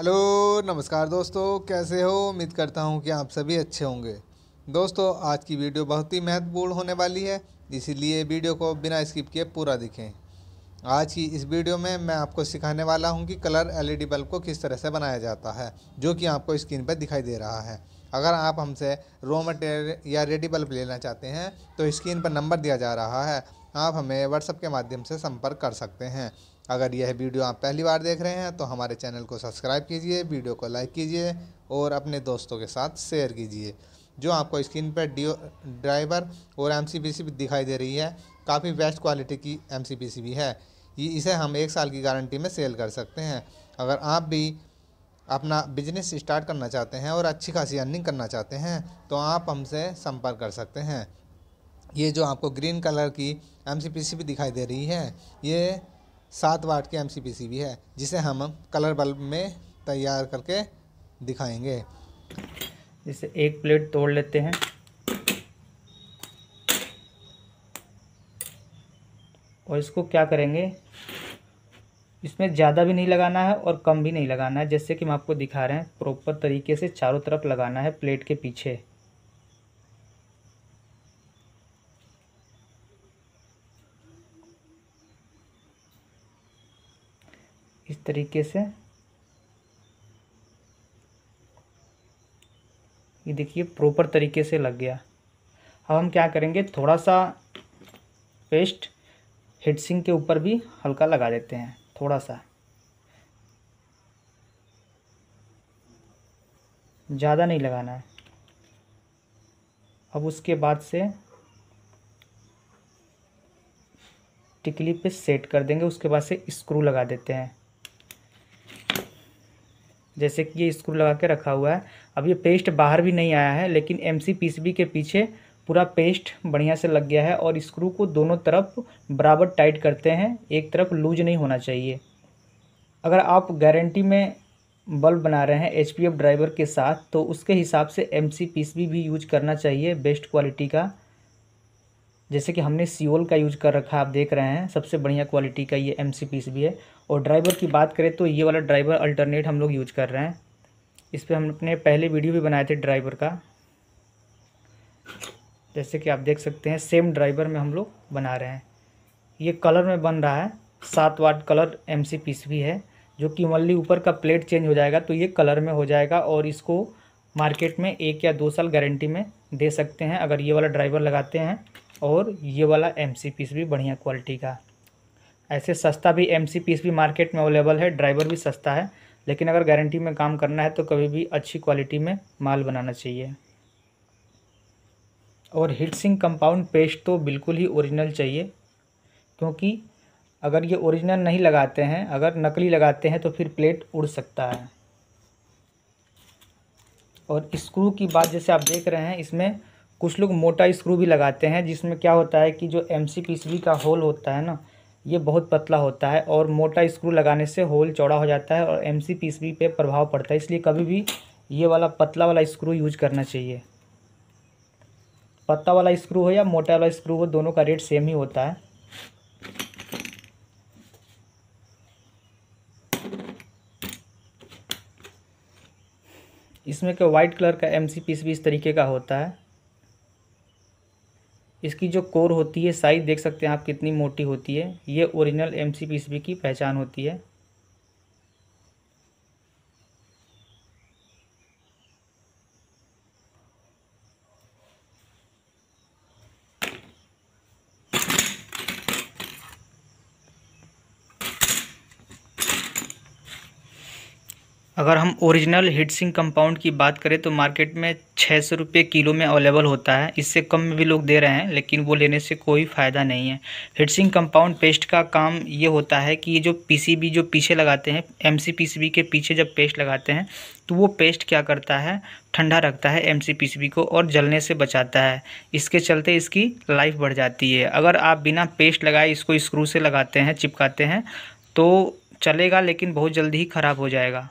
hello नमस्कार दोस्तों कैसे हो उम्मीद करता हूँ कि आप सभी अच्छे होंगे दोस्तों आज की वीडियो बहुत ही महत्वपूर्ण होने वाली है इसीलिए वीडियो को बिना स्किप किए पूरा दिखें आज की इस वीडियो में मैं आपको सिखाने वाला हूँ कि कलर एलईडी बल्ब को किस तरह से बनाया जाता है जो कि आपको स्क्रीन पर दिखाई दे रहा है अगर आप हमसे रॉ मटेरियल या रेडी बल्ब लेना चाहते हैं तो स्क्रीन पर नंबर दिया जा रहा है आप हमें व्हाट्सएप के माध्यम से संपर्क कर सकते हैं अगर यह वीडियो आप पहली बार देख रहे हैं तो हमारे चैनल को सब्सक्राइब कीजिए वीडियो को लाइक कीजिए और अपने दोस्तों के साथ शेयर कीजिए जो आपको स्क्रीन पर डी ड्राइवर और एम दिखाई दे रही है काफ़ी बेस्ट क्वालिटी की एम है ये इसे हम एक साल की गारंटी में सेल कर सकते हैं अगर आप भी अपना बिजनेस स्टार्ट करना चाहते हैं और अच्छी खासी अर्निंग करना चाहते हैं तो आप हमसे संपर्क कर सकते हैं ये जो आपको ग्रीन कलर की एम दिखाई दे रही है ये सात वाट की एम भी है जिसे हम कलर बल्ब में तैयार करके दिखाएंगे इसे एक प्लेट तोड़ लेते हैं और इसको क्या करेंगे इसमें ज़्यादा भी नहीं लगाना है और कम भी नहीं लगाना है जैसे कि हम आपको दिखा रहे हैं प्रॉपर तरीके से चारों तरफ लगाना है प्लेट के पीछे इस तरीके से ये देखिए प्रॉपर तरीके से लग गया अब हम क्या करेंगे थोड़ा सा पेस्ट हेडसिंग के ऊपर भी हल्का लगा देते हैं थोड़ा सा ज़्यादा नहीं लगाना है अब उसके बाद से टिकली पे सेट कर देंगे उसके बाद से स्क्रू लगा देते हैं जैसे कि ये स्क्रू लगा के रखा हुआ है अब ये पेस्ट बाहर भी नहीं आया है लेकिन एम सी के पीछे पूरा पेस्ट बढ़िया से लग गया है और स्क्रू को दोनों तरफ बराबर टाइट करते हैं एक तरफ लूज नहीं होना चाहिए अगर आप गारंटी में बल्ब बना रहे हैं एच ड्राइवर के साथ तो उसके हिसाब से एम सी भी यूज करना चाहिए बेस्ट क्वालिटी का जैसे कि हमने सीओल का यूज कर रखा आप देख रहे हैं सबसे बढ़िया क्वालिटी का ये एम पीस भी है और ड्राइवर की बात करें तो ये वाला ड्राइवर अल्टरनेट हम लोग यूज कर रहे हैं इस पर हम अपने पहले वीडियो भी बनाए थे ड्राइवर का जैसे कि आप देख सकते हैं सेम ड्राइवर में हम लोग बना रहे हैं ये कलर में बन रहा है सात वाट कलर एम पीस भी है जो कि मल्ली ऊपर का प्लेट चेंज हो जाएगा तो ये कलर में हो जाएगा और इसको मार्केट में एक या दो साल गारंटी में दे सकते हैं अगर ये वाला ड्राइवर लगाते हैं और ये वाला एम सी पीस भी बढ़िया क्वालिटी का ऐसे सस्ता भी एम सी पीस भी मार्केट में अवेलेबल है ड्राइवर भी सस्ता है लेकिन अगर गारंटी में काम करना है तो कभी भी अच्छी क्वालिटी में माल बनाना चाहिए और हीट सिंह कंपाउंड पेस्ट तो बिल्कुल ही ओरिजिनल चाहिए क्योंकि अगर ये ओरिजिनल नहीं लगाते हैं अगर नकली लगाते हैं तो फिर प्लेट उड़ सकता है और स्क्रू की बात जैसे आप देख रहे हैं इसमें कुछ लोग मोटा स्क्रू भी लगाते हैं जिसमें क्या होता है कि जो एम सी का होल होता है ना ये बहुत पतला होता है और मोटा स्क्रू लगाने से होल चौड़ा हो जाता है और एम सी पे प्रभाव पड़ता है इसलिए कभी भी ये वाला पतला वाला स्क्रू यूज करना चाहिए पत्ता वाला स्क्रू हो या मोटा वाला स्क्रू हो दोनों का रेट सेम ही होता है इसमें के वाइट कलर का एम सी पीस भी इस तरीके का होता है इसकी जो कोर होती है साइज़ देख सकते हैं आप कितनी मोटी होती है ये ओरिजिनल एम सी पीस की पहचान होती है अगर हम ओरिजिनल हीटसिंक कंपाउंड की बात करें तो मार्केट में छः सौ रुपये किलो में अवेलेबल होता है इससे कम में भी लोग दे रहे हैं लेकिन वो लेने से कोई फ़ायदा नहीं है हिटसिंग कंपाउंड पेस्ट का काम ये होता है कि ये जो पीसीबी जो पीछे लगाते हैं एमसीपीसीबी के पीछे जब पेस्ट लगाते हैं तो वो पेस्ट क्या करता है ठंडा रखता है एमसीपीसीबी को और जलने से बचाता है इसके चलते इसकी लाइफ बढ़ जाती है अगर आप बिना पेस्ट लगाए इसको स्क्रू से लगाते हैं चिपकाते हैं तो चलेगा लेकिन बहुत जल्दी ही ख़राब हो जाएगा